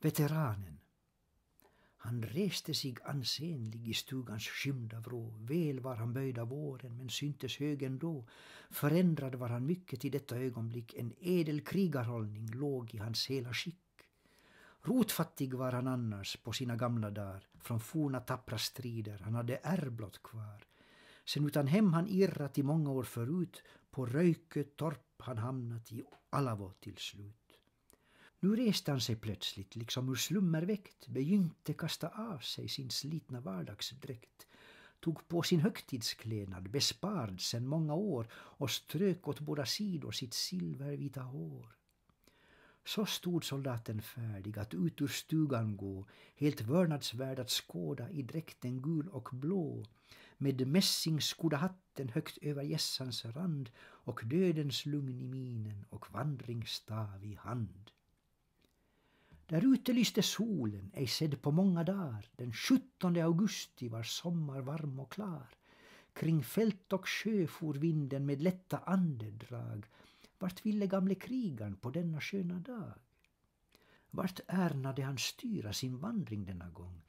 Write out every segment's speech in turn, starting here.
veteranen. Han reste sig ansenlig i stugans skymda vrå. Väl var han böjd av våren, men syntes hög ändå. Förändrad var han mycket i detta ögonblick. En ädel krigarhållning låg i hans hela skick. Rotfattig var han annars på sina gamla dagar, från forna tappra strider. Han hade ärr blott kvar. Sen utan hem han irrat i många år förut, på Röjkö torp han hamnat i Alavo till slut. Nu reste han sig plötsligt, liksom ur slummerväckt, begynte kasta av sig sin slitna vardagsdräkt, tog på sin högtidsklädnad, bespard sen många år och strök åt båda sidor sitt silvervita hår. Så stod soldaten färdig att ut ur stugan gå, helt vördnadsvärd att skåda i dräkten gul och blå, med mässingskodda hatten högt över gässans rand och dödens lugn i minen och vandringsstav i hand. Där ute lyste solen, ej sedd på många dagar. Den 17 augusti var sommar varm och klar. Kring fält och sjö for vinden med lätta andedrag. Vart ville gamle krigaren på denna sköna dag? Vart ärnade han styra sin vandring denna gång?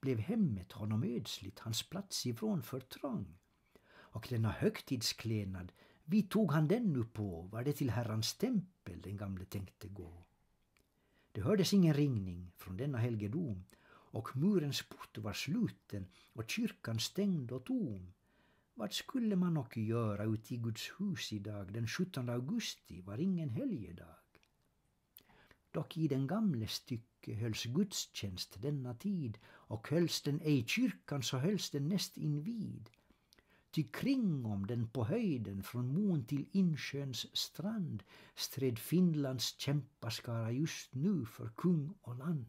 Blev hemmet honom ödsligt, hans plats ifrån för trång? Och denna högtidsklenad, vi tog han den nu på? Var det till Herrans tempel den gamle tänkte gå? Det hördes ingen ringning från denna helgedom och murens port var sluten och kyrkan stängd och tom. Vad skulle man och göra uti i Guds hus idag den 17 augusti var ingen helgedag. Dock i den gamle stycke hölls gudstjänst denna tid och hölls den ej kyrkan så hölls den näst invid ty kring om den på höjden från mon till insjöns strand stred Finlands kämpaskara just nu för kung och land.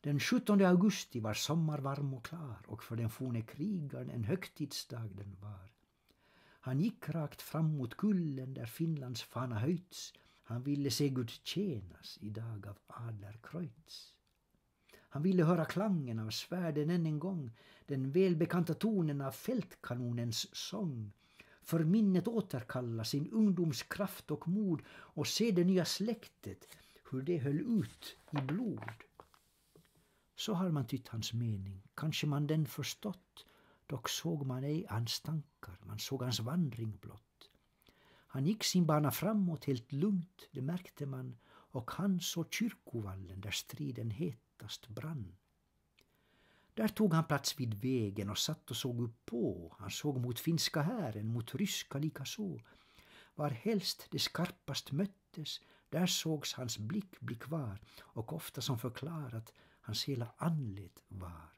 Den 17 augusti var sommar varm och klar och för den forne krigaren en högtidsdag den var. Han gick rakt fram mot kullen där Finlands fana höjts. Han ville se Gud tjänas i dag av adlerkreutz. Han ville höra klangen av svärden än en gång, den välbekanta tonen av fältkanonens sång. För minnet återkalla sin ungdoms kraft och mod och se det nya släktet, hur det höll ut i blod. Så har man tytt hans mening, kanske man den förstått, dock såg man ej hans tankar, man såg hans vandring blott. Han gick sin bana framåt helt lugnt, det märkte man, och han såg kyrkovallen där striden hetast brann. Där tog han plats vid vägen och satt och såg upp på. Han såg mot finska hären, mot ryska likaså. Varhelst det skarpast möttes, där sågs hans blick bli kvar och ofta som förklarat hans hela anlet var.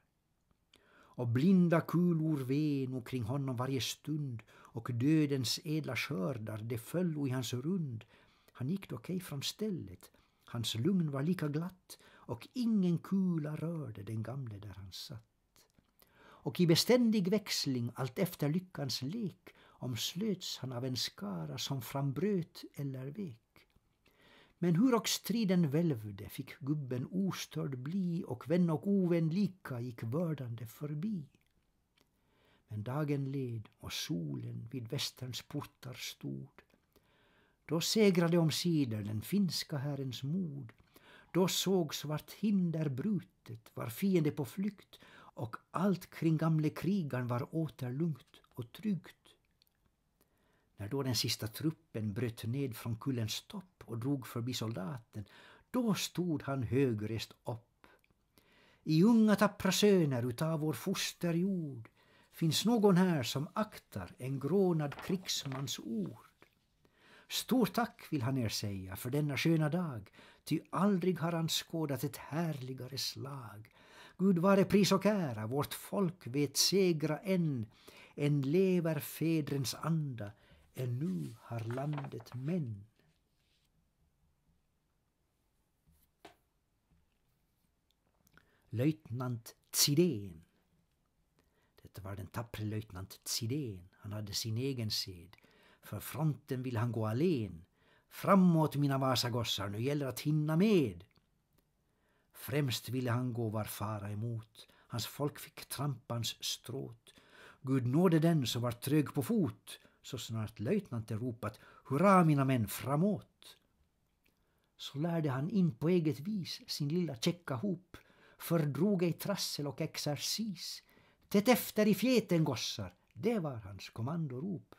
Och blinda kulor veno kring honom varje stund och dödens edla skördar de föll i hans rund han gick dock ej från stället. Hans lugn var lika glatt och ingen kula rörde den gamle där han satt. Och i beständig växling allt efter lyckans lek omslöts han av en skara som frambröt eller vek. Men hur och striden välvde fick gubben ostörd bli och vän och ovän lika gick vördande förbi. Men dagen led och solen vid västerns portar stod då segrade omsider den finska herrens mod. Då sågs vart hinder brutet, var fiende på flykt och allt kring gamle krigan var åter lugnt och tryggt. När då den sista truppen bröt ned från kullens topp och drog förbi soldaten, då stod han högrest upp. I unga tappra söner utav vår fosterjord finns någon här som aktar en grånad krigsmans ord. Stort tack vill han er säga för denna sköna dag, ty aldrig har han skådat ett härligare slag. Gud vare pris och ära, vårt folk vet segra än, än lever fädrens anda, ännu har landet män. Löjtnant Zidén. Detta var den tappre löjtnant Zidén. Han hade sin egen sed. För fronten vill han gå alen. Framåt mina Vasagossar, nu gäller att hinna med. Främst ville han gå var fara emot. Hans folk fick trampans stråt. Gud nåde den som var trög på fot. Så snart löjtnanten ropat hurra mina män framåt. Så lärde han in på eget vis sin lilla checka hop. Fördrog ej trassel och exercis. Tätt efter i fjäten gossar, det var hans kommandorop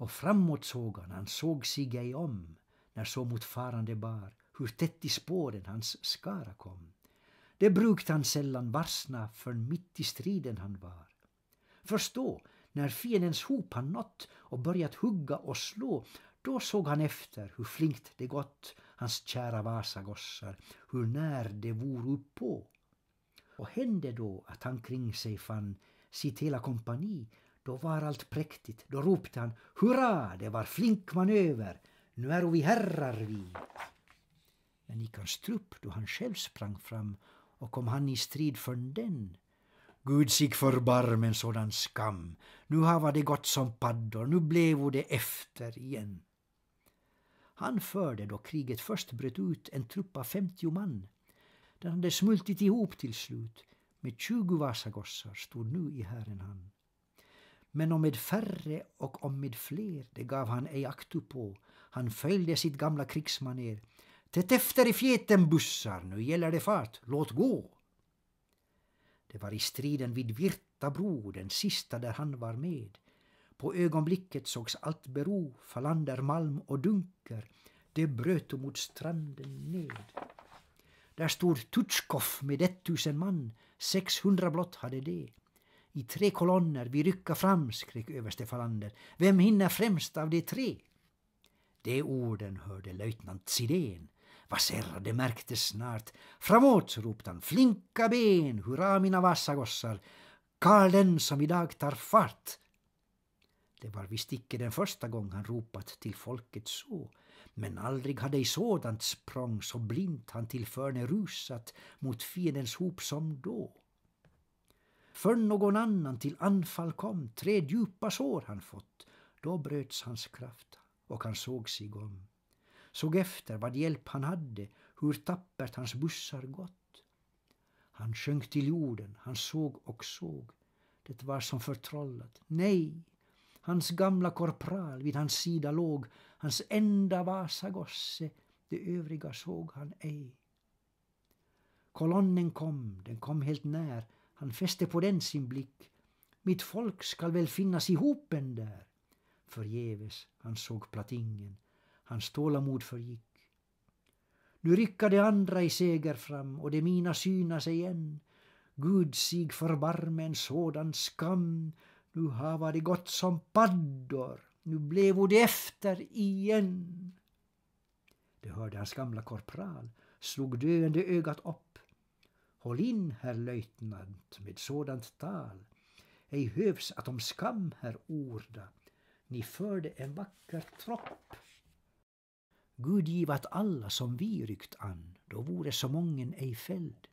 och framåt såg han, han såg sig ej om när så motfarande bar, hur tätt i spåren hans skara kom. Det brukte han sällan varsna förrän mitt i striden han var. då, när fiendens hop han nått och börjat hugga och slå, då såg han efter hur flinkt det gått hans kära Vasagossar, hur när det vor uppå. Och hände då att han kring sig fann sitt hela kompani då var allt präktigt, då ropte han ”Hurra, det var flink manöver, nu är vi herrar vi!” Men gick hans trupp, då han själv sprang fram och kom han i strid för den. Gud sig förbarm en sådan skam, nu hava det gått som paddor, nu blev det efter igen. Han förde, då kriget först bröt ut, en trupp av 50 man. Den hade smultit ihop till slut, med 20 vasagossar stod nu i hären han. Men om med färre och om med fler, det gav han ej aktu på. Han följde sitt gamla krigsmaner. Tätt efter i fjäten bussar, nu gäller det fart, låt gå! Det var i striden vid Virtabro, den sista där han var med. På ögonblicket sågs allt bero, Falander, Malm och Dunker. Det bröt mot stranden ned. Där stod Tutskov med ett tusen man, 600 blott hade det. I tre kolonner, vi rycka fram, skrek överste Falander. Vem hinner främst av de tre? De orden hörde löjtnant Sidén. Vaserade märktes snart. Framåt, ropte han, flinka ben, hurra mina vassa gossar. Karl den som idag tar fart. Det var visst icke den första gång han ropat till folket så, men aldrig hade i sådant språng så blint han till förne rusat mot fiendens hop som då. För någon annan till anfall kom, tre djupa sår han fått. Då bröts hans kraft och han såg sig om. Såg efter vad hjälp han hade, hur tappert hans bussar gått. Han sjönk till jorden, han såg och såg. Det var som förtrollat. Nej! Hans gamla korpral vid hans sida låg, hans enda Vasagosse, det övriga såg han ej. Kolonnen kom, den kom helt när, han fäste på den sin blick. Mitt folk skall väl finnas ihopen där. Förgäves han såg platingen. Hans tålamod förgick. Nu ryckade andra i seger fram och de mina synas igen. Gud sig förbarme en sådan skam. Nu hava de gått som paddor. Nu blev de efter igen. Det hörde hans gamla korpral, slog döende ögat upp. Håll in, herr löjtnant, med sådant tal. Ej hövs att om skam herr orda. Ni förde en vacker tropp. Gud giv att alla som vi ryckt an, då vore så mången ej fälld.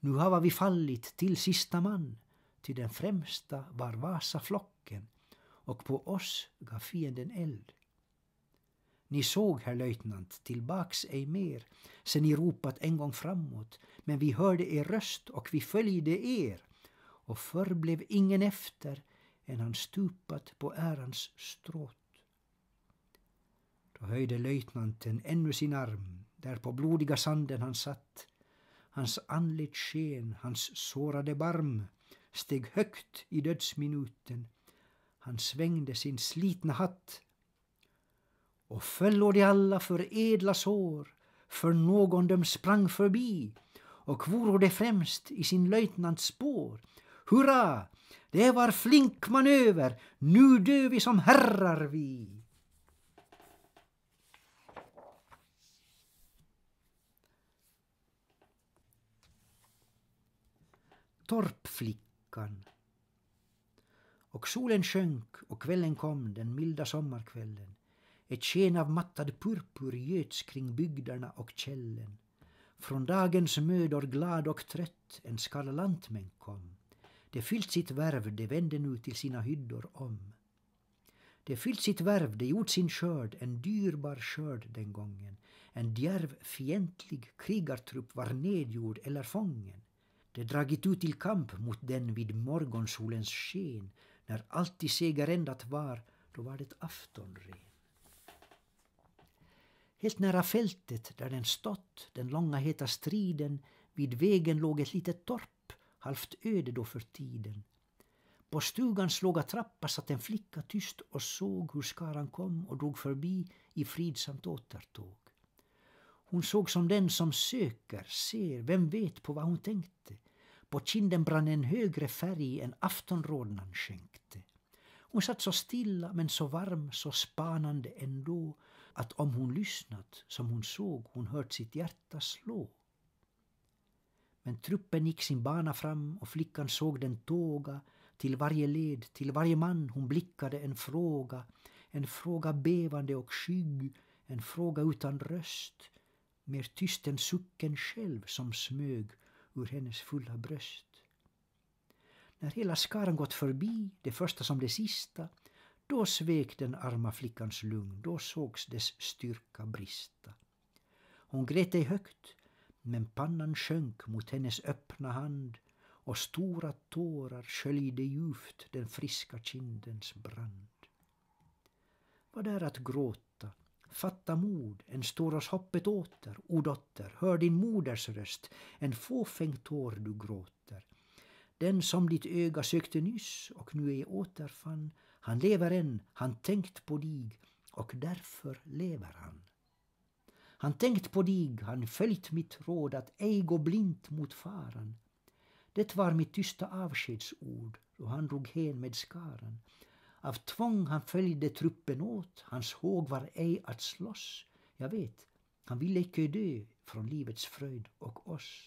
Nu hava vi fallit till sista man, till den främsta var Vasaflocken, och på oss gav fienden eld. Ni såg, herr löjtnant, tillbaks ej mer, sen ni ropat en gång framåt, men vi hörde er röst och vi följde er, och förr blev ingen efter än han stupat på ärans stråt. Då höjde löjtnanten ännu sin arm, där på blodiga sanden han satt. Hans andligt sken, hans sårade barm, steg högt i dödsminuten. Han svängde sin slitna hatt och föllor de alla för edla sår, för någon dem sprang förbi och voro de främst i sin löjtnants spår. Hurra, det var flink manöver, nu dö vi som herrar vi. Torpflickan. Och solen sjönk och kvällen kom, den milda sommarkvällen. Ett sken av mattad purpur göts kring bygderna och källen. Från dagens mödor glad och trött en skara lantmän kom. Det fyllt sitt värv, det vände nu till sina hyddor om. Det fyllt sitt värv, det gjort sin skörd, en dyrbar skörd den gången. En djärv, fientlig krigartrupp var nedgjord eller fången. Det dragit ut till kamp mot den vid morgonsolens sken. När alltid seger var, då var det aftonren. Helt nära fältet där den stått, den långa heta striden, vid vägen låg ett litet torp, halvt öde då för tiden. På stugans låga trappa satt en flicka tyst och såg hur skaran kom och drog förbi i fridsamt återtåg. Hon såg som den som söker, ser, vem vet på vad hon tänkte. På kinden brann en högre färg än aftonrodnan skänkte. Hon satt så stilla men så varm, så spanande ändå att om hon lyssnat som hon såg hon hört sitt hjärta slå. Men truppen gick sin bana fram och flickan såg den tåga till varje led, till varje man hon blickade en fråga en fråga bevande och skygg, en fråga utan röst mer tyst än sucken själv som smög ur hennes fulla bröst. När hela skaran gått förbi, det första som det sista då svek den arma flickans lugn, då sågs dess styrka brista. Hon grät ej högt, men pannan sjönk mot hennes öppna hand och stora tårar sköljde djupt den friska kindens brand. Vad är att gråta? Fatta mod, en står oss hoppet åter, o dotter, hör din moders röst, en fåfäng tår du gråter. Den som ditt öga sökte nyss och nu ej återfann, han lever än, han tänkt på dig och därför lever han. Han tänkt på dig, han följt mitt råd att ej gå blint mot faran. Det var mitt tysta avskedsord då han drog hen med skaran. Av tvång han följde truppen åt, hans håg var ej att slåss. Jag vet, han ville icke dö från livets fröjd och oss.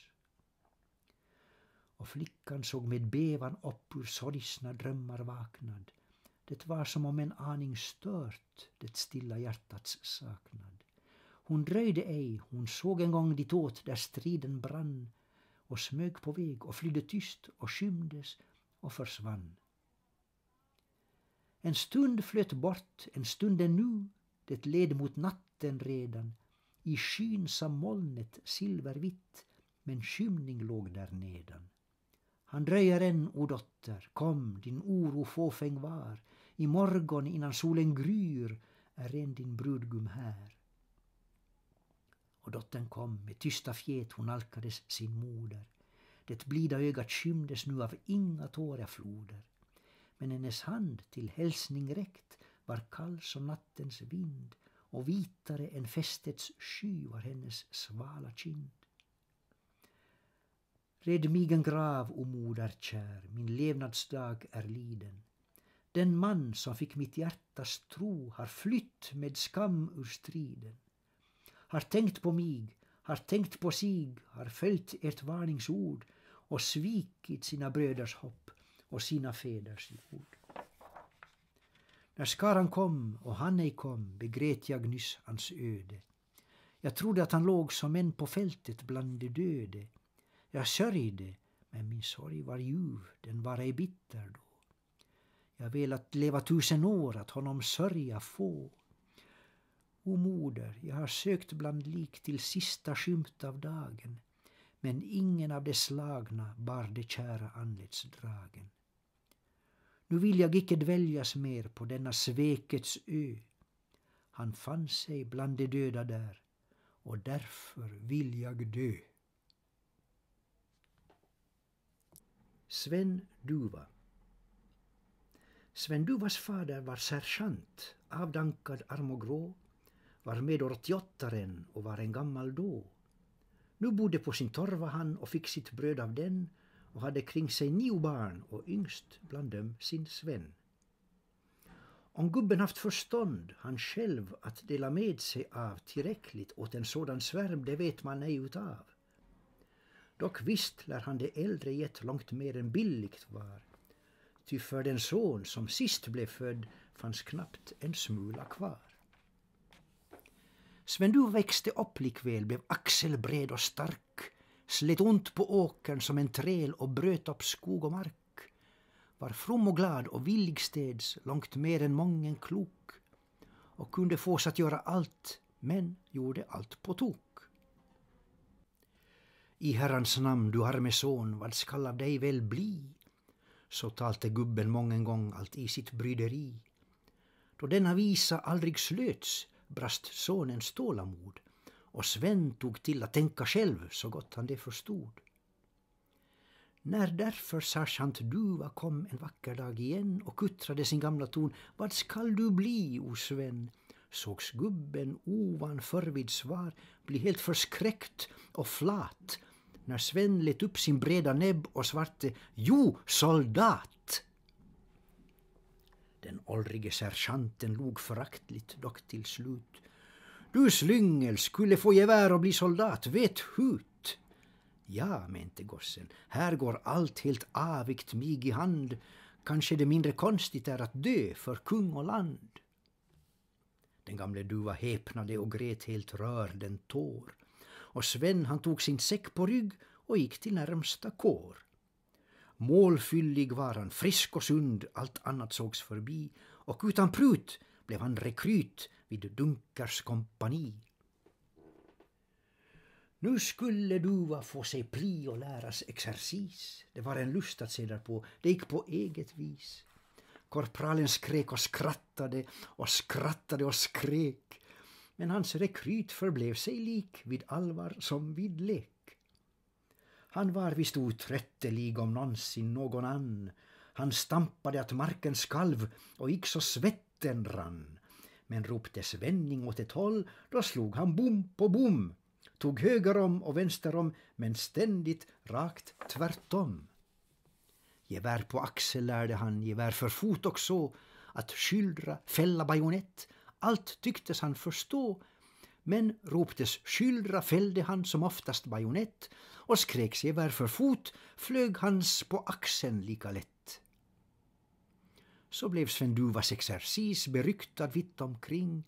Och flickan såg med bevan upp ur sorgsna drömmar vaknad. Det var som om en aning stört det stilla hjärtats saknad. Hon dröjde ej, hon såg en gång ditåt där striden brann och smög på väg och flydde tyst och skymdes och försvann. En stund flöt bort, en stund ännu, det led mot natten redan. I skyn sa molnet silvervitt, men skymning låg där nedan. Han dröjer än, o dotter, kom, din oro fåfäng var, i morgon innan solen gryr är än din brudgum här. Och dottern kom, med tysta fjet hon alkades sin moder. Det blida ögat skymdes nu av inga floder Men hennes hand till hälsning räckt var kall som nattens vind och vitare än fästets sky var hennes svala kind. Red mig en grav, o moder kär, min levnadsdag är liden. Den man som fick mitt hjärtas tro har flytt med skam ur striden. Har tänkt på mig, har tänkt på sig, har följt ert varningsord och svikit sina bröders hopp och sina fäders jord. När skaran kom och han ej kom begrät jag nyss hans öde. Jag trodde att han låg som en på fältet bland de döde. Jag sörjde, men min sorg var ljuv, den var ej bitter då. Jag velat leva tusen år, att honom sörja få. O moder, jag har sökt bland lik till sista skymt av dagen men ingen av de slagna bar de kära anletsdragen Nu vill jag icke dväljas mer på denna svekets ö. Han fann sig bland de döda där och därför vill jag dö. Sven Duva Sven Duvas fader var sergeant, avdankad, arm och grå, var med 88-ren och var en gammal då. Nu bodde på sin torva han och fick sitt bröd av den och hade kring sig nio barn och yngst bland dem sin Sven. Om gubben haft förstånd, han själv, att dela med sig av tillräckligt åt en sådan svärm, det vet man ej utav. Dock visst lär han det äldre gett långt mer än billigt var, Ty för den son som sist blev född fanns knappt en smula kvar. Sven du växte upp likväl, blev axelbred och stark, slet ont på åkern som en träl och bröt upp skog och mark. Var from och glad och villigstäds långt mer än mången klok och kunde fås att göra allt, men gjorde allt på tok. I Herrans namn, du arme son, vad skall av dig väl bli? så talte gubben mången gång allt i sitt bryderi. Då denna visa aldrig slöts brast sonens tålamod och Sven tog till att tänka själv så gott han det förstod. När därför sergeant Duva kom en vacker dag igen och kuttrade sin gamla ton Vad skall du bli, o Sven? sågs gubben ovanför vid svar bli helt förskräckt och flat när Sven lät upp sin breda näbb och svarte ”Jo, soldat!” Den åldrige sergeanten log föraktligt dock till slut. ”Du slyngel skulle få gevär och bli soldat, vet hut!” ”Ja”, mente gossen, ”här går allt helt avigt mig i hand. Kanske det mindre konstigt är att dö för kung och land.” Den gamle duva häpnade och grät helt rörd en tår och Sven han tog sin säck på rygg och gick till närmsta kår. Målfyllig var han, frisk och sund, allt annat sågs förbi och utan prut blev han rekryt vid Dunkers kompani. Nu skulle Duva få sig pli och läras exercis. Det var en lust att se därpå, det gick på eget vis. Korpralen skrek och skrattade och skrattade och skrek men hans rekryt förblev sig lik vid allvar som vid lek. Han var visst otröttelig om någonsin någon ann. Han stampade att marken skalv och gick så svetten rann. Men ropte svenning åt ett håll, då slog han bom på bom. Tog höger om och vänster om, men ständigt rakt tvärtom. Gevär på axel lärde han, gevär för fot också att skyldra, fälla bajonett, allt tycktes han förstå, men roptes skyldra fällde han som oftast bajonett och skreks gevär för fot flög hans på axeln lika lätt. Så blev Sven Duvas exercis beryktad vitt omkring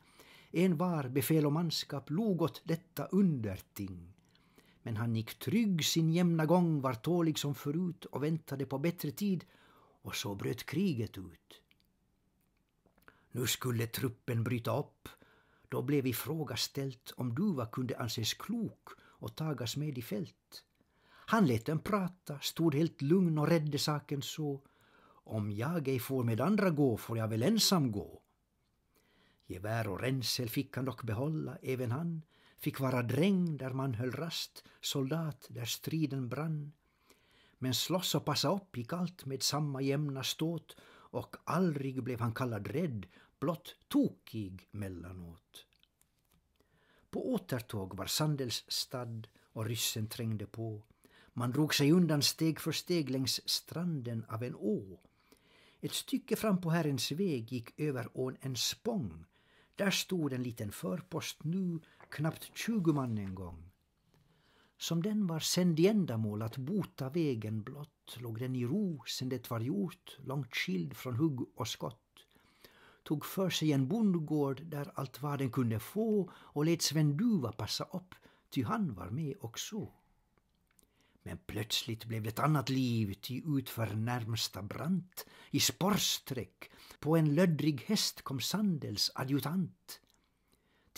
en var befäl och manskap log åt detta underting. Men han gick trygg sin jämna gång, var tålig som förut och väntade på bättre tid, och så bröt kriget ut. Nu skulle truppen bryta upp. Då blev ifrågaställt om Duva kunde anses klok och tagas med i fält. Han lät dem prata, stod helt lugn och rädde saken så. Om jag ej får med andra gå får jag väl ensam gå. Gevär och ränsel fick han dock behålla, även han. Fick vara dräng där man höll rast, soldat där striden brann. Men slåss och passa upp gick allt med samma jämna ståt och aldrig blev han kallad rädd, blott tokig mellanåt. På återtåg var Sandels stad och ryssen trängde på. Man drog sig undan steg för steg längs stranden av en å. Ett stycke fram på Herrens väg gick över ån en spång. Där stod en liten förpost nu, knappt tjugo man en gång. Som den var sänd i ändamål att bota vägen blott låg den i ro sen det var gjort, långt skild från hugg och skott. Tog för sig en bondgård där allt vad den kunde få och lät Sven Duva passa upp, ty han var med också. Men plötsligt blev det annat liv, ty utför närmsta brant i sporrsträck på en löddrig häst kom Sandels adjutant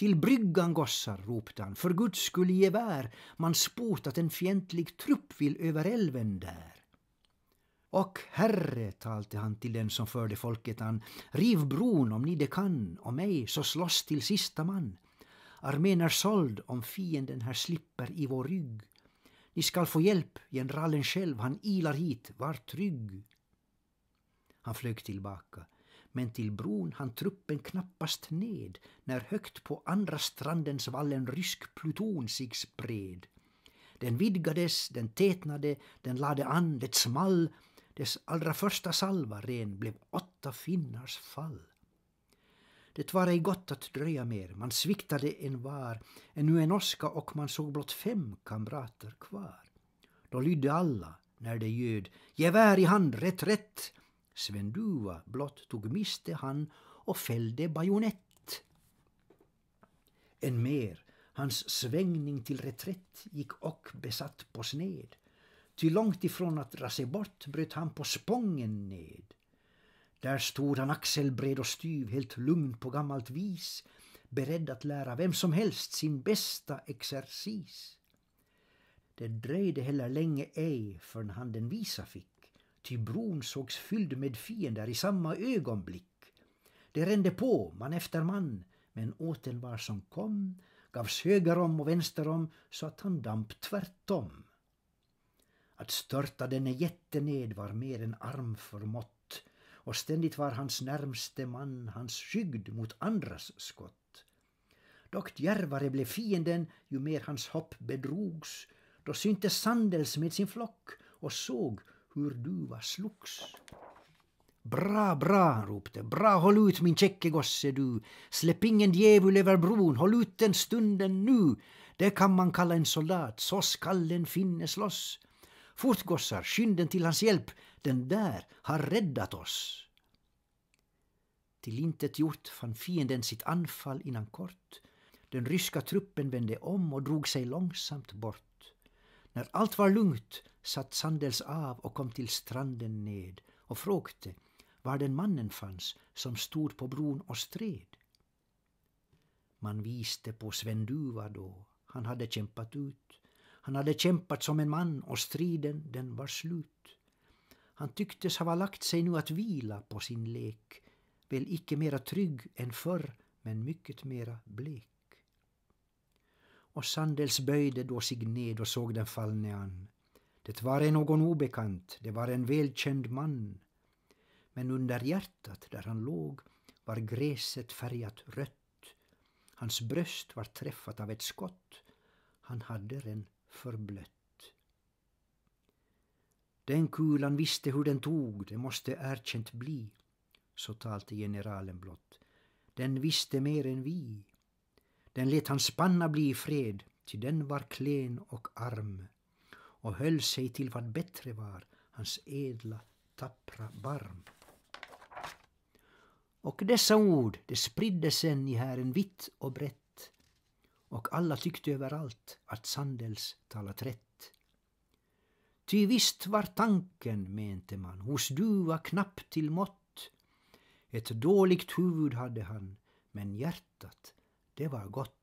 till bryggan gossar, ropte han, för guds skull gevär, man spot att en fientlig trupp vill över älven där. Och herre, talte han till den som förde folket an, riv bron om ni det kan, och mig så slåss till sista man. Armén är såld om fienden här slipper i vår rygg. Ni skall få hjälp, generalen själv, han ilar hit, var trygg. Han flög tillbaka men till bron han truppen knappast ned när högt på andra strandens vall rysk pluton sig spred. Den vidgades, den tätnade, den lade an, det small. Dess allra första salva ren blev åtta finnars fall. Det var ej gott att dröja mer, man sviktade en var, ännu en åska och man såg blott fem kamrater kvar. Då lydde alla, när det ljöd, gevär i hand, rätt, rätt, Svenduva blott tog miste han och fällde bajonett. Än mer, hans svängning till reträtt gick och besatt på sned. Ty långt ifrån att dra sig bort bröt han på spången ned. Där stod han axelbred och styv, helt lugn på gammalt vis, beredd att lära vem som helst sin bästa exercis. Det dröjde heller länge ej förrän han den visa fick ty bron sågs fylld med fiender i samma ögonblick. Det rände på, man efter man, men åt den var som kom gavs höger om och vänster om så att han damp tvärtom. Att störta denne jätte ned var mer än arm förmått och ständigt var hans närmste man hans skygd mot andras skott. Dock djärvare blev fienden ju mer hans hopp bedrogs då syntes Sandels med sin flock och såg hur duva slogs. Bra, bra, ropte. Bra, håll ut min käcke gosse du. Släpp ingen djävul över bron, håll ut den stunden nu. Det kan man kalla en soldat, så skall en finne slåss. Fort gossar, skynden till hans hjälp, den där har räddat oss. Till intet gjort fann fienden sitt anfall innan kort. Den ryska truppen vände om och drog sig långsamt bort. När allt var lugnt satt Sandels av och kom till stranden ned och frågte var den mannen fanns som stod på bron och stred. Man viste på Sven Duva då, han hade kämpat ut. Han hade kämpat som en man och striden den var slut. Han tycktes ha lagt sig nu att vila på sin lek, väl icke mera trygg än förr men mycket mera blek och Sandels böjde då sig ned och såg den fallne an. Det var en någon obekant, det var en välkänd man. Men under hjärtat där han låg var gräset färgat rött. Hans bröst var träffat av ett skott. Han hade den förblött. Den kulan visste hur den tog, det måste erkänt bli. Så talte generalen blott. Den visste mer än vi. Den lät han spanna bli i fred, ty den var klen och arm och höll sig till vad bättre var, hans edla, tappra barm. Och dessa ord, det spridde sen i hären vitt och brett och alla tyckte överallt att Sandels talat rätt. Ty visst var tanken, mente man, hos duva knapp till mått. Ett dåligt huvud hade han, men hjärtat det var gott.